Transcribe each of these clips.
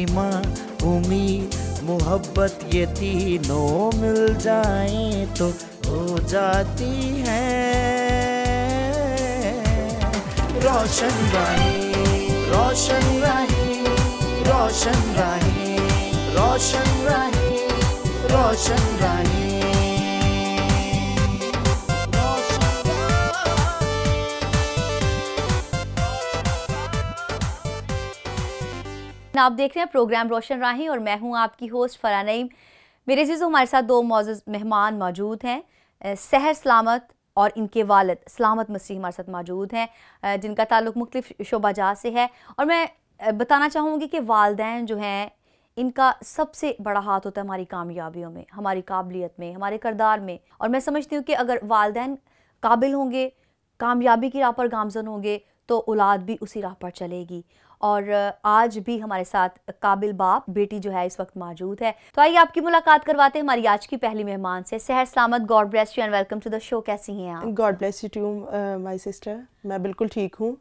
इमा उम्मीद मोहब्बत ये तीनों मिल जाए तो हो जाती है रोशन राही रोशन राही रोशन राही रोशन राही रोशन राही आप देख रहे हैं प्रोग्राम रोशन राही और मैं हूं आपकी होस्ट फरा नईम मेरे से हमारे साथ दो मोज़ मेहमान मौजूद हैं सहर सलामत और इनके वालद सलामत मसीह हमारे साथ मौजूद हैं जिनका ताल्लुक मुख्त शोबाजा से है और मैं बताना चाहूँगी कि वालदे जो हैं इनका सबसे बड़ा हाथ होता है हमारी कामयाबियों में हमारी काबिलियत में हमारे करदार में और मैं समझती हूँ कि अगर वालदे काबिल होंगे कामयाबी की राह पर गामजन होंगे तो औलाद भी उसी राह पर चलेगी और आज भी हमारे साथ काबिल बाप बेटी जो है इस वक्त मौजूद है तो आइए आपकी मुलाकात करवाते हैं हमारी आज की पहली मेहमान से सहर सलामत God bless you and welcome to the show कैसी हैं आप God bless you too my sister मैं बिल्कुल ठीक हूँ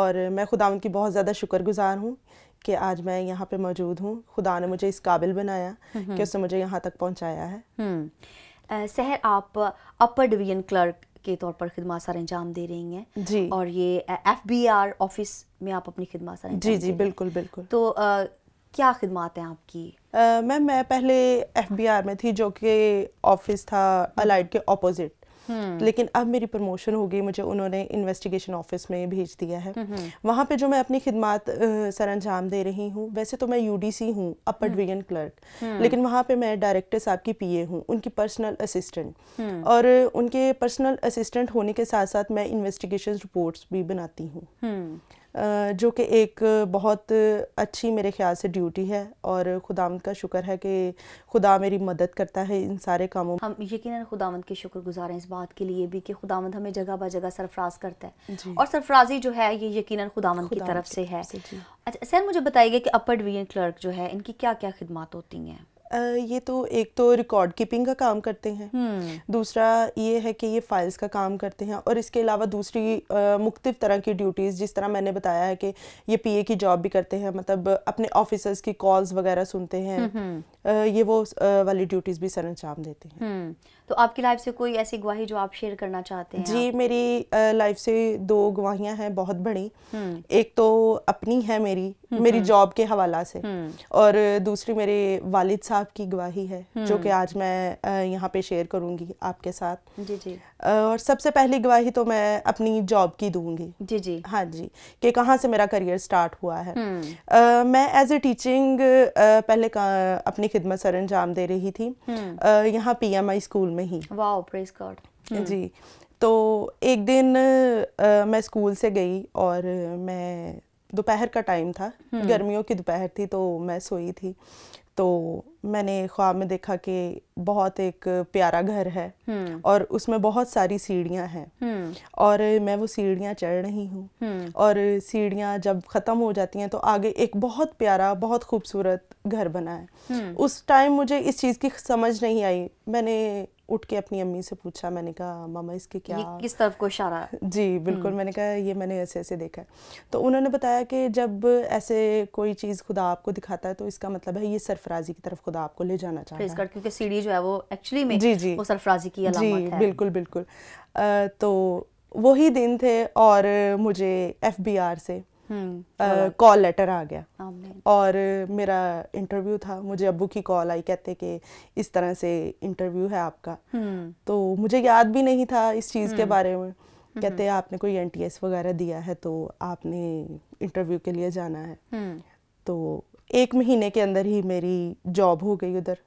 और मैं खुदा की बहुत ज़्यादा शुक्रगुजार हूँ कि आज मैं यहाँ पे मौजूद हूँ खुदा ने मुझे इस काबिल बनाया हम्म, हम्म। कि उसने मुझे यहाँ तक पहुँचाया है हम्म। सहर आप अपर डिवीजन क्लर्क के तौर पर खिदमत सर अंजाम दे रही हैं जी और ये एफ बी आर ऑफिस में आप अपनी खिदमत सर जी जी बिल्कुल बिल्कुल तो आ, क्या खिदमत हैं आपकी मैम मैं पहले एफ बी आर में थी जो कि ऑफिस था अलाइड के अपोजिट हम्म। लेकिन अब मेरी प्रमोशन हो गई मुझे उन्होंने इन्वेस्टिगेशन ऑफिस में भेज दिया है हम्म, हम्म। वहाँ पर जो मैं अपनी खिदमत सर अंजाम दे रही हूँ वैसे तो मैं यूडीसी हूँ अपर डिवीजन क्लर्क लेकिन वहाँ पे मैं डायरेक्टर साहब की पी ए हूँ उनकी पर्सनल असिस्टेंट और उनके पर्सनल असिस्टेंट होने के साथ साथ मैं इन्वेस्टिगेशन रिपोर्ट्स भी बनाती हूँ जो कि एक बहुत अच्छी मेरे ख्याल से ड्यूटी है और खुदाम का शुक्र है कि खुदा मेरी मदद करता है इन सारे कामों में हम यकीन खुदामंद के शुक्र गुजार हैं इस बात के लिए भी कि खुदामंद हमें जगह ब जगह सरफराज करता है और सरफराजी जो है ये यकीन खुदामंद की तरफ से है अच्छा सर मुझे बताइए कि अपर डिवीजन क्लर्क जो है इनकी क्या क्या खिदमत होती हैं ये तो एक तो रिकॉर्ड कीपिंग का काम करते हैं हम्म। दूसरा ये है कि ये फाइल्स का काम करते हैं और इसके अलावा दूसरी मुख्तफ तरह की ड्यूटीज़ जिस तरह मैंने बताया है कि ये पीए की जॉब भी करते हैं मतलब अपने ऑफिसर्स की कॉल्स वगैरह सुनते हैं आ, हम्म, हम्म। ये वो आ, वाली ड्यूटीज़ भी सर अंजाम देते हैं तो आपकी लाइफ से कोई ऐसी गवाही जो आप शेयर करना चाहते हैं जी आप? मेरी लाइफ से दो गवाहियाँ हैं बहुत बड़ी हम्म। एक तो अपनी है मेरी हम्म, मेरी जॉब हम्म। के हवाला से और दूसरी मेरे वालिद साहब की गवाही है जो कि आज मैं यहाँ पे शेयर करूँगी आपके साथ जी जी और सबसे पहली गवाही तो मैं अपनी जॉब की दूंगी जी जी हाँ जी कि कहाँ से मेरा करियर स्टार्ट हुआ है आ, हम्म। मैं एज ए टीचिंग पहले अपनी खिदमत सर अंजाम दे रही थी हम्म। यहाँ पी एम आई स्कूल में ही प्रेज हम्म। गॉड जी तो एक दिन आ, मैं स्कूल से गई और मैं दोपहर का टाइम था गर्मियों की दोपहर थी तो मैं सोई थी तो मैंने ख्वाब में देखा कि बहुत एक प्यारा घर है हम्म। और उसमें बहुत सारी सीढ़ियां हैं हम्म। और मैं वो सीढ़ियां चढ़ रही हूँ हम्म। और सीढ़ियां जब ख़त्म हो जाती हैं तो आगे एक बहुत प्यारा बहुत खूबसूरत घर बना है उस टाइम मुझे इस चीज़ की समझ नहीं आई मैंने उठ के अपनी अम्मी से पूछा मैंने कहा मामा इसके क्या ये किस तरफ को इशारा जी बिल्कुल हम्म। मैंने कहा ये मैंने ऐसे ऐसे देखा है तो उन्होंने बताया कि जब ऐसे कोई चीज़ खुदा आपको दिखाता है तो इसका मतलब है ये सरफराजी की तरफ खुदा आपको ले जाना चाहता है क्योंकि सीढ़ी जो है वो एक्चुअली में जी जी वो सरफराजी की जी बिल्कुल बिल्कुल तो वही दिन थे और मुझे एफ से कॉल हम्म, लेटर आ गया और मेरा इंटरव्यू था मुझे अबू की कॉल आई कहते कि इस तरह से इंटरव्यू है आपका हम्म। तो मुझे याद भी नहीं था इस चीज़ के हम्म। बारे में कहते आपने कोई एन वगैरह दिया है तो आपने इंटरव्यू के लिए जाना है तो एक महीने के अंदर ही मेरी जॉब हो गई उधर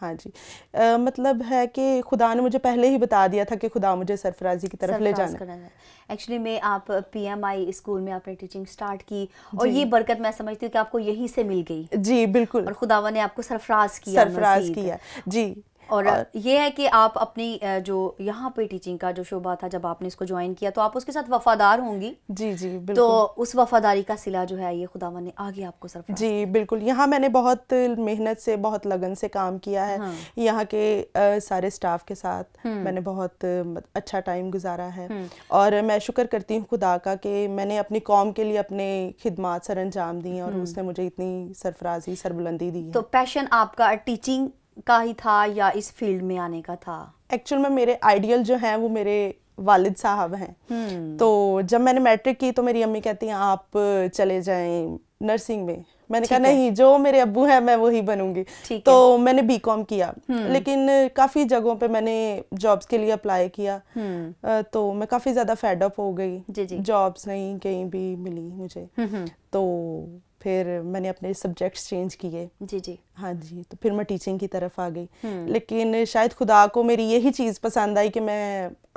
हाँ जी आ, मतलब है कि खुदा ने मुझे पहले ही बता दिया था कि खुदा मुझे सरफराजी की तरफ ले जाना है एक्चुअली में आप पीएमआई स्कूल में आपने टीचिंग स्टार्ट की और ये बरकत मैं समझती हूँ कि आपको यहीं से मिल गई जी बिल्कुल और खुदावा ने आपको सरफराज किया सरफराज किया जी और, ये है कि आप अपनी जो यहाँ पे टीचिंग का जो शोभा था जब आपने इसको ज्वाइन किया तो आप उसके साथ वफादार होंगी जी जी तो बिल्कुल तो उस वफादारी का सिला जो है ये खुदा ने आगे आपको सर जी बिल्कुल यहाँ मैंने बहुत मेहनत से बहुत लगन से काम किया है हाँ। यहाँ के आ, सारे स्टाफ के साथ मैंने बहुत अच्छा टाइम गुजारा है और मैं शुक्र करती हूँ खुदा का कि मैंने अपनी कौम के लिए अपने खिदमात सर अंजाम दी और उसने मुझे इतनी सरफराजी सरबुलंदी दी तो पैशन आपका टीचिंग का ही था या इस फील्ड में आने का था एक्चुअल में मेरे आइडियल जो हैं वो मेरे वालिद साहब हैं हम्म। तो जब मैंने मैट्रिक की तो मेरी अम्मी कहती हैं आप चले जाएं नर्सिंग में मैंने कहा नहीं जो मेरे अबू हैं मैं वही बनूंगी तो मैंने बी कॉम किया हम्म। लेकिन काफ़ी जगहों पे मैंने जॉब्स के लिए अप्लाई किया हम्म। तो मैं काफ़ी ज़्यादा फेडअप हो गई जॉब्स नहीं कहीं भी मिली मुझे तो फिर मैंने अपने सब्जेक्ट्स चेंज किए जी जी हाँ जी तो फिर मैं टीचिंग की तरफ आ गई हम्म। लेकिन शायद खुदा को मेरी यही चीज़ पसंद आई कि मैं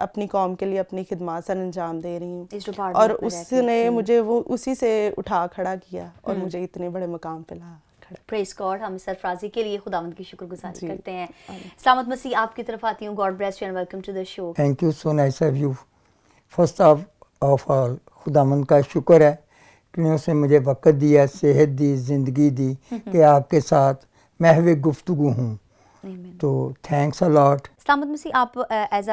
अपनी कॉम के लिए अपनी खिदमत सर अंजाम दे रही हूँ और उसने मुझे वो उसी से उठा खड़ा किया और हम्म। मुझे इतने बड़े मकाम पे ला प्रेस गॉड हम सरफराजी के लिए खुदावंद की शुक्रगुजारी करते हैं सलामत मसीह आपकी तरफ आती हूँ God bless you and welcome to the show thank you so nice of you first of of all खुदावंद का शुक्र है ने उसने मुझे वक़्त दिया सेहत दी ज़िंदगी दी कि आपके साथ महव गुफ्तु हूँ तो थैंक्स अलॉट सलामत मसीह आप एज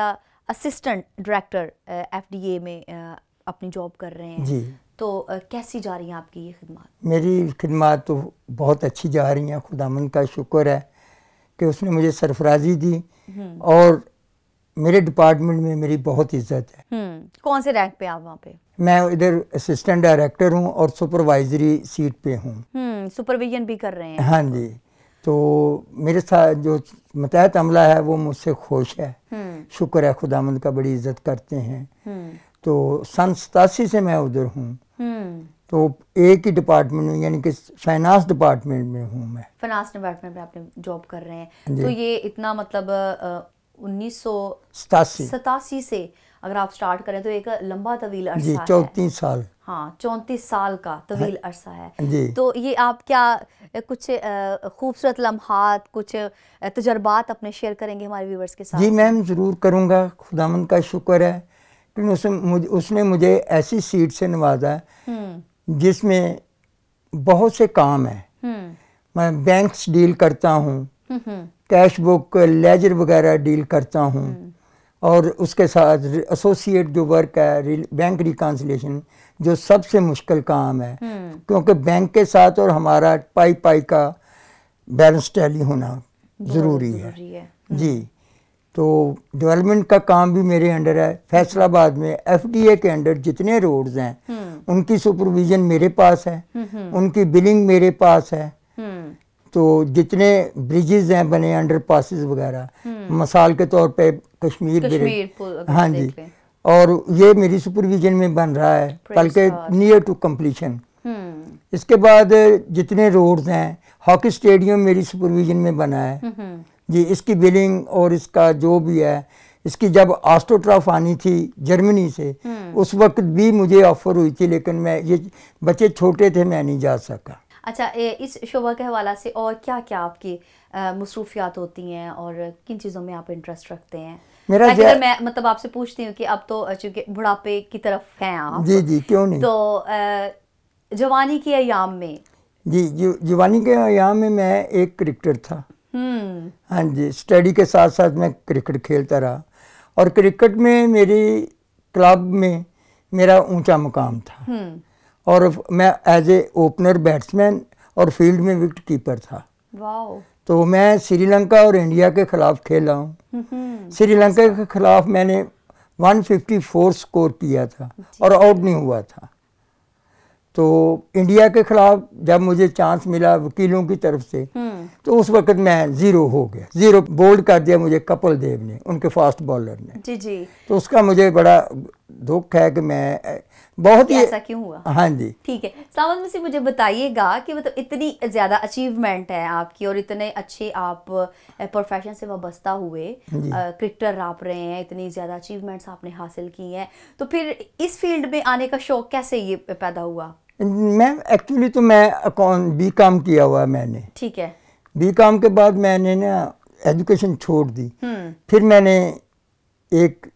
असिस्टेंट डायरेक्टर एफडीए में आ, अपनी जॉब कर रहे हैं जी तो आ, कैसी जा रही हैं आपकी ये खिदमत मेरी खिदमत तो बहुत अच्छी जा रही हैं खुदामन का शुक्र है कि उसने मुझे सरफराजी दी हम्म। और मेरे डिपार्टमेंट में मेरी बहुत इज्जत है हम्म, कौन से रैंक पे आप वहाँ पे मैं इधर असिस्टेंट डायरेक्टर हूँ और सुपरवाइजरी सीट पे हूँ सुपरविजन हम्म, भी कर रहे हैं हाँ जी तो मेरे साथ जो मतहत अमला है वो मुझसे खुश है हम्म। शुक्र है खुदामंद का बड़ी इज्जत करते हैं तो सन सतासी से मैं उधर हूँ तो एक ही डिपार्टमेंट में यानी कि फाइनेंस डिपार्टमेंट में हूँ मैं फाइनेंस डिपार्टमेंट में आपने जॉब कर रहे हैं तो ये इतना मतलब उन्नीस सतासी से अगर आप स्टार्ट करें तो एक लंबा तवील अरसा जी साल हाँ चौंतीस साल का तवील है, हाँ। अरसा है जी तो ये आप क्या कुछ खूबसूरत लम्हात कुछ तजर्बात अपने शेयर करेंगे हमारे व्यूवर्स के साथ जी मैम ज़रूर करूँगा खुदामन का शुक्र है लेकिन उस, मुझ, उसने मुझे ऐसी सीट से नवाजा है हम्म। जिसमें बहुत से काम है हम्म। मैं बैंक्स डील करता हूँ हम्म, कैश बुक लेजर वगैरह डील करता हूँ हम्म। और उसके साथ एसोसिएट जो वर्क है बैंक रिकांसिलेशन जो सबसे मुश्किल काम है हम्म। क्योंकि बैंक के साथ और हमारा पाई पाई का बैलेंस टैली होना ज़रूरी है, है। जी हम्म। तो डेवलपमेंट का काम भी मेरे अंडर है फैसलाबाद में एफडीए के अंडर जितने रोड्स हैं उनकी सुपरविज़न मेरे पास है उनकी बिलिंग मेरे पास है तो जितने ब्रिजेज़ हैं बने अंडर पासिस वगैरह हम्म। मिसाल के तौर पे कश्मीर ब्रिज हाँ जी और ये मेरी सुपरविजन में बन रहा है कल के नियर टू कम्प्लीशन इसके बाद जितने रोड्स हैं हॉकी स्टेडियम मेरी सुपरविजन में बना है हम्म, हम्म। जी इसकी बिलिंग और इसका जो भी है इसकी जब आस्टोट्राफ आनी थी जर्मनी से उस वक्त भी मुझे ऑफ़र हुई थी लेकिन मैं ये बच्चे छोटे थे मैं नहीं जा सका अच्छा ए, इस शोबा के हवाला से और क्या क्या आपकी मसरूफियात होती हैं और किन चीज़ों में आप इंटरेस्ट रखते हैं मेरा अगर मैं मतलब आपसे पूछती हूँ कि अब तो चूंकि बुढ़ापे की तरफ हैं आप जी जी क्यों नहीं तो जवानी के अयाम में जी जवानी के अयाम में मैं एक क्रिकेटर था हम्म। हाँ जी स्टडी के साथ साथ मैं क्रिकेट खेलता रहा और क्रिकेट में मेरी क्लब में मेरा ऊंचा मुकाम था हम्म। और मैं एज ए ओपनर बैट्समैन और फील्ड में विकेट कीपर था तो मैं श्रीलंका और इंडिया के खिलाफ खेला हूँ श्रीलंका के खिलाफ मैंने 154 स्कोर किया था और आउट नहीं हुआ था तो इंडिया के खिलाफ जब मुझे चांस मिला वकीलों की तरफ से हम्म। तो उस वक्त मैं जीरो हो गया जीरो बोल्ड कर दिया मुझे कपिल देव ने उनके फास्ट बॉलर ने जी जी तो उसका मुझे बड़ा दुख है कि मैं बहुत ही ऐसा क्यों हुआ हाँ जी ठीक है सावन में मुझे बताइएगा कि मतलब इतनी ज़्यादा अचीवमेंट है आपकी और इतने अच्छे आप प्रोफेशन से वाबस्ता हुए क्रिकेटर हाँ राप रहे हैं इतनी ज़्यादा अचीवमेंट्स आपने हासिल की हैं तो फिर इस फील्ड में आने का शौक कैसे ये पैदा हुआ मैं एक्चुअली तो मैं अकाउंट बी काम किया हुआ मैंने ठीक है बी काम के बाद मैंने ना एजुकेशन छोड़ दी हम्म। फिर मैंने एक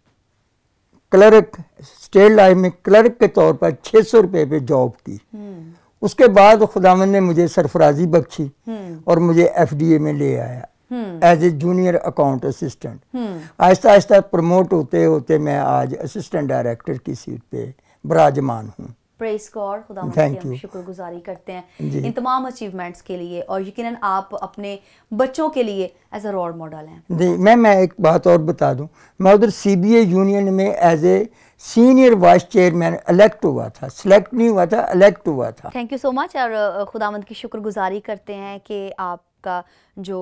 क्लर्क स्टेट लाइफ में क्लर्क के तौर पर छः सौ रुपये पे जॉब की हम्म। उसके बाद खुदावन ने मुझे सरफराजी बख्शी हम्म। और मुझे एफडीए में ले आया as a junior account assistant आहिस्ता आहिस्ता प्रमोट होते होते मैं आज असिस्टेंट डायरेक्टर की सीट पे विराजमान हूँ प्रेस गॉड खुदा हम शुक्रगुजारी करते हैं इन तमाम अचीवमेंट्स के लिए और यकीन आप अपने बच्चों के लिए एज अ रोल मॉडल हैं जी मैम मैं एक बात और बता दूं मैं उधर सी बी ए यूनियन में as a senior vice chairman elect हुआ था सिलेक्ट नहीं हुआ था अलेक्ट हुआ था थैंक यू सो मच और खुदामंद की शुक्रगुजारी करते हैं कि आपका जो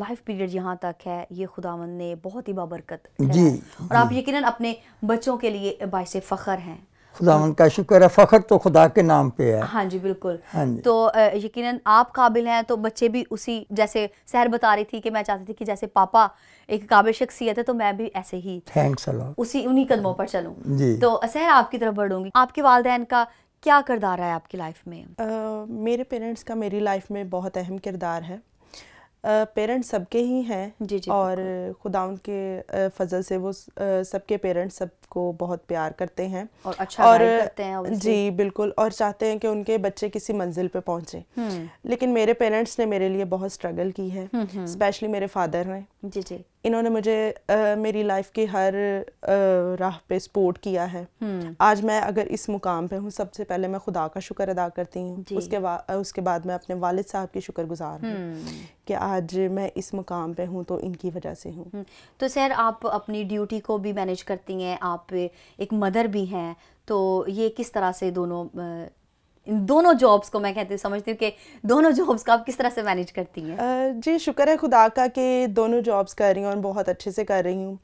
लाइफ पीरियड यहाँ तक है ये खुदावन ने बहुत ही बाबरकत जी और आप यकीनन अपने बच्चों के लिए बायस फ़खर हैं खुदा का शुक्र है फ़ख्र तो खुदा के नाम पे है हाँ जी बिल्कुल हाँ जी तो यकीनन आप काबिल हैं तो बच्चे भी उसी जैसे सहर बता रही थी कि मैं चाहती थी कि जैसे पापा एक काबिल शख्सियत है तो मैं भी ऐसे ही थैंक्स उसी उन्हीं कदमों पर चलूँ जी तो सहर आपकी तरफ बढ़ूंगी आपके वालदेन का क्या किरदार है आपकी लाइफ में मेरे पेरेंट्स का मेरी लाइफ में बहुत अहम किरदार है पेरेंट्स सबके ही हैं जी जी और खुदा उनके फजल से वो सबके पेरेंट्स सबको बहुत प्यार करते हैं और अच्छा और करते हैं जी बिल्कुल और चाहते हैं कि उनके बच्चे किसी मंजिल पे पहुंचे हम्म। लेकिन मेरे पेरेंट्स ने मेरे लिए बहुत स्ट्रगल की है हम्म, हम्म। स्पेशली मेरे फादर ने जी जी इन्होंने मुझे आ, मेरी लाइफ की हर आ, राह पे सपोर्ट किया है हम्म। आज मैं अगर इस मुकाम पे हूँ सबसे पहले मैं खुदा का शुक्र अदा करती हूँ उसके बाद उसके बाद मैं अपने वालिद साहब की शुक्र गुजार हूँ हम्म। कि आज मैं इस मुकाम पे हूँ तो इनकी वजह से हूँ हम्म। तो सर आप अपनी ड्यूटी को भी मैनेज करती हैं आप एक मदर भी हैं तो ये किस तरह से दोनों इन दोनों जॉब्स को मैं कहती हूँ समझती हूँ कि दोनों जॉब्स का आप किस तरह से मैनेज करती हैं जी शुक्र है खुदा का कि दोनों जॉब्स कर रही हूँ और बहुत अच्छे से कर रही हूँ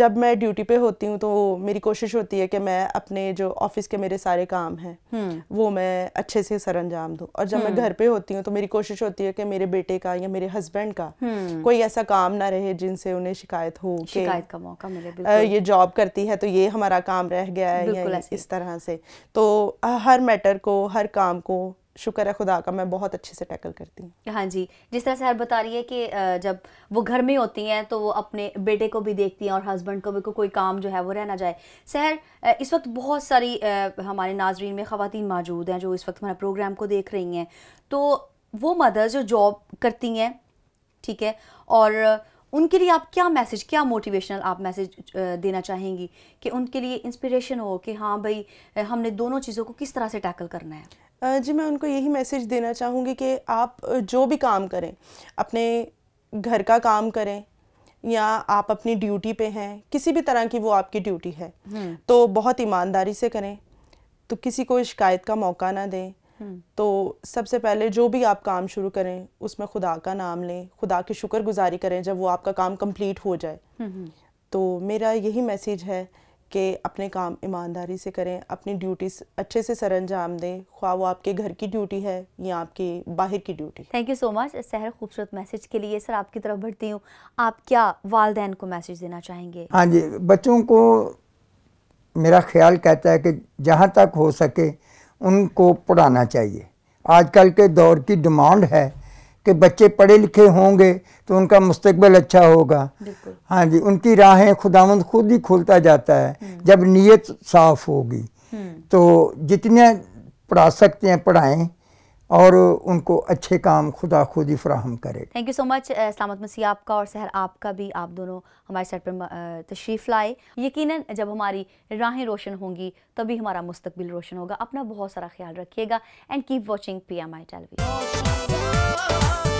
जब मैं ड्यूटी पे होती हूँ तो मेरी कोशिश होती है कि मैं अपने जो ऑफिस के मेरे सारे काम हैं हम्म। वो मैं अच्छे से सर अंजाम दूँ और जब मैं हम्म। घर पे होती हूँ तो मेरी कोशिश होती है कि मेरे बेटे का या मेरे हस्बैंड का हम्म। कोई ऐसा काम ना रहे जिनसे उन्हें शिकायत हो शिकायत का मौका मिले ये जॉब करती है तो ये हमारा काम रह गया है इस तरह से तो हर मैटर घर को हर काम को शुक्र है खुदा का मैं बहुत अच्छे से टैकल करती हूँ हाँ जी जिस तरह से हर बता रही है कि जब वो घर में होती हैं तो वो अपने बेटे को भी देखती हैं और हस्बैंड को भी को कोई काम जो है वो रहना जाए सहर इस वक्त बहुत सारी हमारे नाजरीन में ख़वान मौजूद हैं जो इस वक्त हमारे प्रोग्राम को देख रही हैं तो वो मदर्स जो जॉब करती हैं ठीक है और उनके लिए आप क्या मैसेज क्या मोटिवेशनल आप मैसेज देना चाहेंगी कि उनके लिए इंस्पिरेशन हो कि हाँ भाई हमने दोनों चीज़ों को किस तरह से टैकल करना है जी मैं उनको यही मैसेज देना चाहूँगी कि आप जो भी काम करें अपने घर का काम करें या आप अपनी ड्यूटी पे हैं किसी भी तरह की वो आपकी ड्यूटी है हम्म। तो बहुत ईमानदारी से करें तो किसी को शिकायत का मौका ना दें हम्म। तो सबसे पहले जो भी आप काम शुरू करें उसमें खुदा का नाम लें खुदा की शुक्रगुजारी करें जब वो आपका काम कंप्लीट हो जाए हम्म, हम्म। तो मेरा यही मैसेज है कि अपने काम ईमानदारी से करें अपनी ड्यूटी अच्छे से सर अंजाम दें ख्वा वो आपके घर की ड्यूटी है या आपकी बाहर की duty thank you so much Sahar खूबसूरत मैसेज के लिए सर आपकी तरफ बढ़ती हूँ आप क्या वालदेन को मैसेज देना चाहेंगे हाँ जी बच्चों को मेरा ख्याल कहता है कि जहाँ तक हो सके उनको पढ़ाना चाहिए आजकल के दौर की डिमांड है कि बच्चे पढ़े लिखे होंगे तो उनका मुस्तबिल अच्छा होगा हाँ जी उनकी राहें खुदावंद खुद ही खुलता जाता है हम्म। जब नीयत साफ़ होगी हम्म। तो जितने पढ़ा सकते हैं पढ़ाएं और उनको अच्छे काम खुदा खुद ही फ्राहम करे थैंक यू सो मच सलामत मसीह आपका और सहर आपका भी आप दोनों हमारे सर पर तशरीफ़ लाए यकीनन जब हमारी राहें रोशन होंगी तभी हमारा मुस्तबिल रोशन होगा अपना बहुत सारा ख्याल रखिएगा and keep watching P M I television